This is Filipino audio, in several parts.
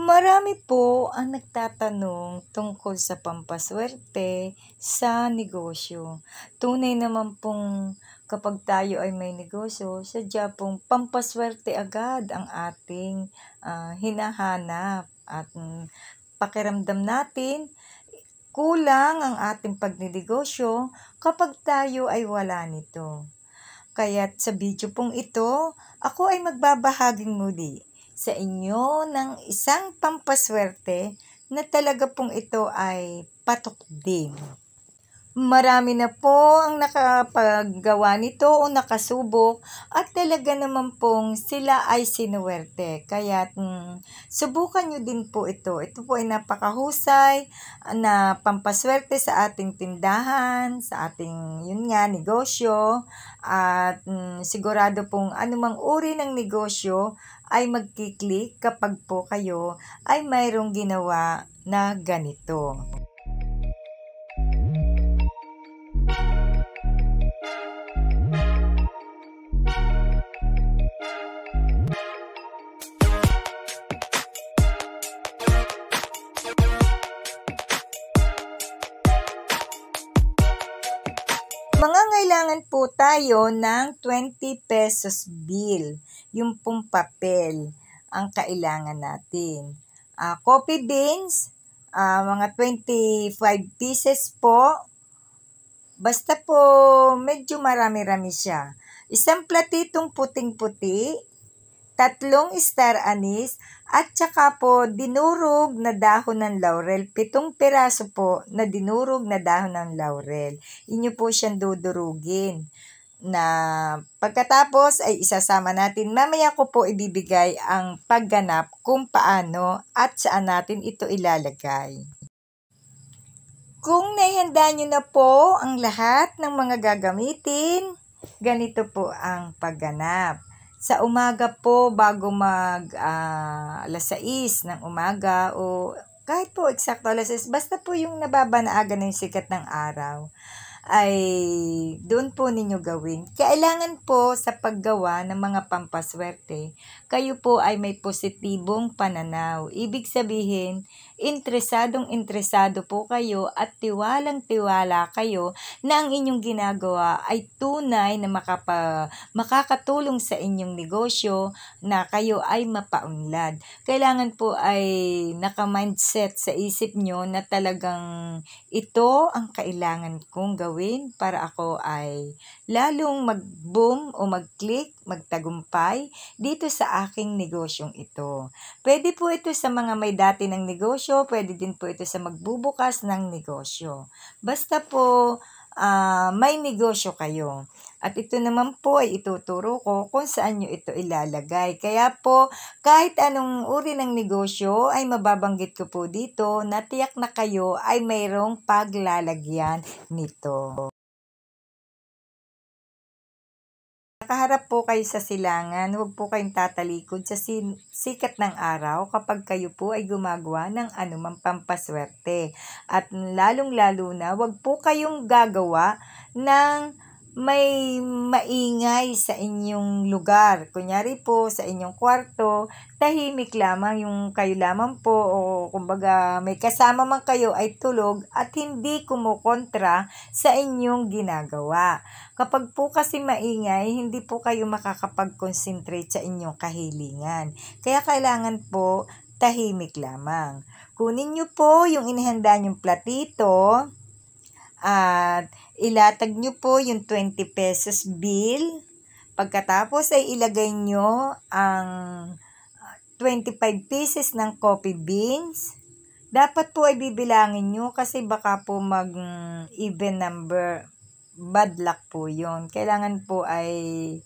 Marami po ang nagtatanong tungkol sa pampaswerte sa negosyo. Tunay naman pong kapag tayo ay may negosyo, sadya pong pampaswerte agad ang ating uh, hinahanap at um, pakiramdam natin kulang ang ating pagnegosyo kapag tayo ay wala nito. Kaya sa video pong ito, ako ay magbabahaging muli sa inyo ng isang pampaswerte na talaga pong ito ay patok din. Marami na po ang nakapaggawa nito o nakasubok at talaga naman pong sila ay sinuwerte. Kaya mm, subukan nyo din po ito. Ito po ay napakahusay na pampaswerte sa ating tindahan, sa ating yun nga, negosyo. At mm, sigurado pong anumang uri ng negosyo ay magkiklik kapag po kayo ay mayroong ginawa na ganito. Mga ngailangan po tayo ng 20 pesos bill yung pong papel ang kailangan natin. Uh, ah, coffee beans, uh, mga 25 pieces po. Basta po, medyo marami-rami siya. Isang platitong puting-puti, tatlong star anise, at saka po dinurog na dahon ng laurel. Pitong piraso po na dinurog na dahon ng laurel. Inyo po siyang dudurugin na pagkatapos ay isasama natin. Mamaya ko po ibibigay ang pagganap kung paano at saan natin ito ilalagay. Kung naihanda nyo na po ang lahat ng mga gagamitin, ganito po ang pagganap. Sa umaga po, bago mag uh, alas 6 ng umaga o kahit po eksakto alas 6, basta po yung nababanaagan ng sikat ng araw ay doon po ninyo gawin. Kailangan po sa paggawa ng mga pampaswerte kayo po ay may positibong pananaw. Ibig sabihin, interesadong interesado po kayo at tiwalang tiwala kayo na ang inyong ginagawa ay tunay na makapa, makakatulong sa inyong negosyo na kayo ay mapaunlad. Kailangan po ay nakamindset sa isip nyo na talagang ito ang kailangan kong gawin para ako ay lalong mag-boom o mag-click, magtagumpay dito sa aking negosyong ito. Pwede po ito sa mga may dati ng negosyo, pwede din po ito sa magbubukas ng negosyo. Basta po, uh, may negosyo kayo. At ito naman po ay ituturo ko kung saan nyo ito ilalagay. Kaya po, kahit anong uri ng negosyo ay mababanggit ko po dito na tiyak na kayo ay mayroong paglalagyan nito. nakaharap po kayo sa silangan, huwag po kayong tatalikod sa sikat ng araw kapag kayo po ay gumagawa ng anumang pampaswerte. At lalong-lalo na, huwag po kayong gagawa ng may maingay sa inyong lugar. Kunyari po, sa inyong kwarto, tahimik lamang yung kayo lamang po o kumbaga may kasama man kayo ay tulog at hindi kumukontra sa inyong ginagawa. Kapag po kasi maingay, hindi po kayo makakapag-concentrate sa inyong kahilingan. Kaya kailangan po tahimik lamang. Kunin nyo po yung inihanda nyong platito at Ilatag nyo po yung 20 pesos bill. Pagkatapos ay ilagay nyo ang 25 ah, pieces ng coffee beans. Dapat po ay bibilangin nyo kasi baka po mag mm, even number. Bad luck po yon Kailangan po ay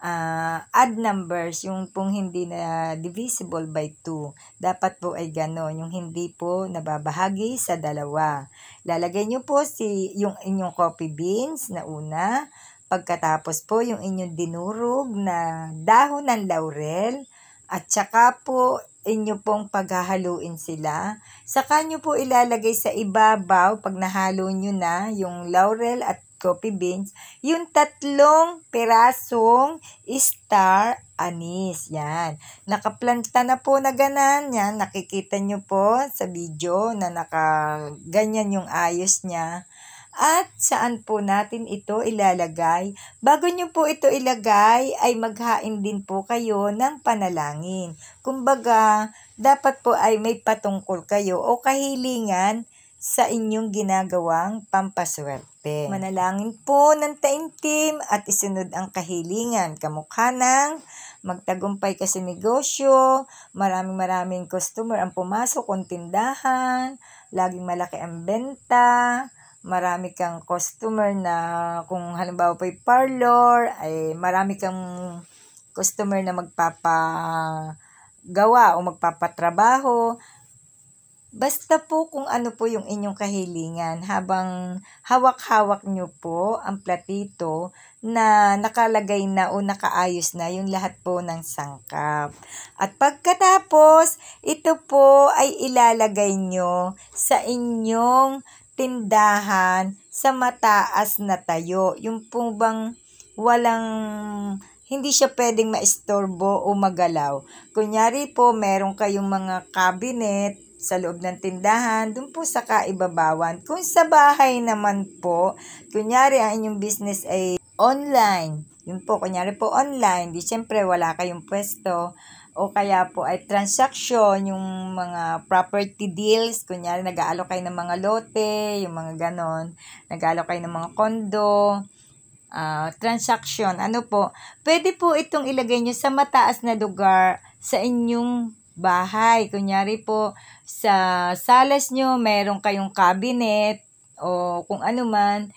uh, odd numbers, yung pong hindi na divisible by 2. Dapat po ay gano'n, yung hindi po nababahagi sa dalawa. Lalagay nyo po si, yung inyong coffee beans na una, pagkatapos po yung inyong dinurog na dahon ng laurel, at saka po inyo pong paghahaluin sila. Saka nyo po ilalagay sa ibabaw pag nahalo nyo na yung laurel at coffee beans, yung tatlong pirasong star anis. Yan. Nakaplanta na po na ganan. Yan. Nakikita nyo po sa video na nakaganyan yung ayos niya. At saan po natin ito ilalagay? Bago nyo po ito ilagay, ay maghain din po kayo ng panalangin. Kumbaga, dapat po ay may patungkol kayo o kahilingan sa inyong ginagawang pampaswerte. Manalangin po ng taimtim at isunod ang kahilingan kamukha ng magtagumpay ka sa negosyo, maraming maraming customer ang pumasok kung tindahan, laging malaki ang benta, marami kang customer na kung halimbawa po parlor, ay marami kang customer na magpapa gawa o magpapatrabaho, Basta po kung ano po yung inyong kahilingan habang hawak-hawak nyo po ang platito na nakalagay na o nakaayos na yung lahat po ng sangkap. At pagkatapos, ito po ay ilalagay nyo sa inyong tindahan sa mataas na tayo. Yung pong bang walang hindi siya pwedeng maistorbo o magalaw. Kunyari po, meron kayong mga cabinet sa loob ng tindahan, dun po sa kaibabawan. Kung sa bahay naman po, kunyari ang inyong business ay online, yun po, kunyari po online, di syempre wala kayong pwesto, o kaya po ay transaction, yung mga property deals, kunyari nag-aalok kayo ng mga lote, yung mga ganon, nag-aalok kayo ng mga kondo, uh, ah, transaction, ano po, pwede po itong ilagay nyo sa mataas na lugar sa inyong bahay. Kunyari po, sa salas nyo, meron kayong cabinet o kung ano man,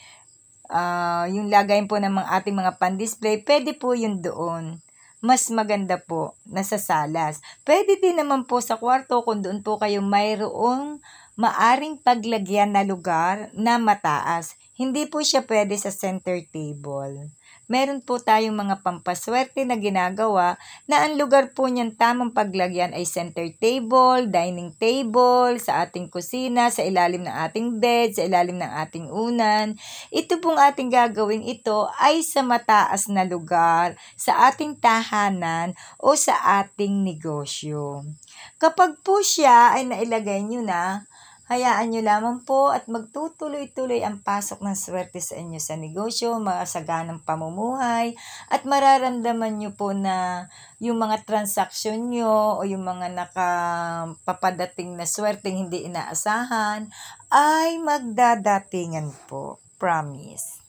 uh, yung lagayin po ng mga ating mga pan-display, pwede po yun doon. Mas maganda po na sa salas. Pwede din naman po sa kwarto kung doon po kayo mayroong maaring paglagyan na lugar na mataas. Hindi po siya pwede sa center table meron po tayong mga pampaswerte na ginagawa na ang lugar po niyan tamang paglagyan ay center table, dining table, sa ating kusina, sa ilalim ng ating bed, sa ilalim ng ating unan. Ito pong ating gagawin ito ay sa mataas na lugar, sa ating tahanan o sa ating negosyo. Kapag po siya ay nailagay nyo na, Hayaan nyo lamang po at magtutuloy-tuloy ang pasok ng swerte sa inyo sa negosyo, mga saganang pamumuhay at mararamdaman nyo po na yung mga transaksyon nyo o yung mga nakapapadating na swerte hindi inaasahan ay magdadatingan po. Promise.